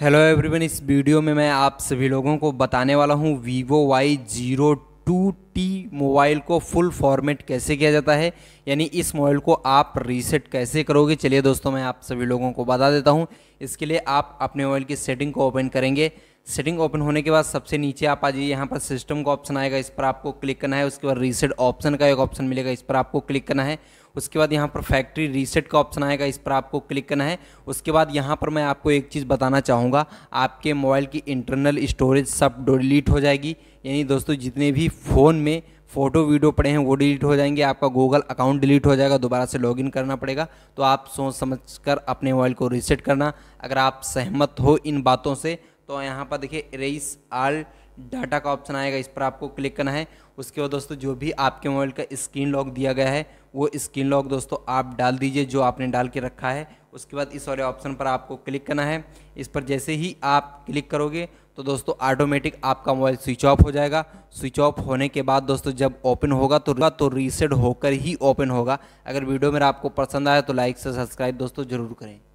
hello everyone इस video में मैं आप सभी लोगों को बताने वाला हूँ Vivo Y zero two T mobile को फुल फॉर्मेट कैसे किया जाता है यानी इस मोबाइल को आप रीसेट कैसे करोगे चलिए दोस्तों मैं आप सभी लोगों को बता देता हूँ इसके लिए आप अपने मोबाइल की सेटिंग को ओपन करेंगे सेटिंग ओपन होने के बाद सबसे नीचे आप आ जाइए यहाँ पर सिस्टम का ऑप्शन आएगा इस पर आपको क्लिक करना है उसके बाद रीसेट ऑप्शन का एक ऑप्शन मिलेगा इस पर आपको क्लिक करना है उसके बाद यहाँ पर फैक्ट्री रीसेट का ऑप्शन आएगा इस पर आपको क्लिक करना है उसके बाद यहाँ पर मैं आपको एक चीज़ बताना चाहूँगा आपके मोबाइल की इंटरनल स्टोरेज सब डिलीट हो जाएगी यानी दोस्तों जितने भी फ़ोन में फ़ोटो वीडियो पड़े हैं वो डिलीट हो जाएंगे आपका गूगल अकाउंट डिलीट हो जाएगा दोबारा से लॉगिन करना पड़ेगा तो आप सोच समझ कर अपने मोबाइल को रीसेट करना अगर आप सहमत हो इन बातों से तो यहाँ पर देखिए रेस आल डाटा का ऑप्शन आएगा इस पर आपको क्लिक करना है उसके बाद दोस्तों जो भी आपके मोबाइल का स्क्रीन लॉक दिया गया है वो स्क्रीन लॉक दोस्तों आप डाल दीजिए जो आपने डाल के रखा है उसके बाद इस वाले ऑप्शन पर आपको क्लिक करना है इस पर जैसे ही आप क्लिक करोगे तो दोस्तों ऑटोमेटिक आपका मोबाइल स्विच ऑफ हो जाएगा स्विच ऑफ होने के बाद दोस्तों जब ओपन होगा तो तो रीसेट होकर ही ओपन होगा अगर वीडियो मेरा आपको पसंद आया तो लाइक से सब्सक्राइब दोस्तों ज़रूर करें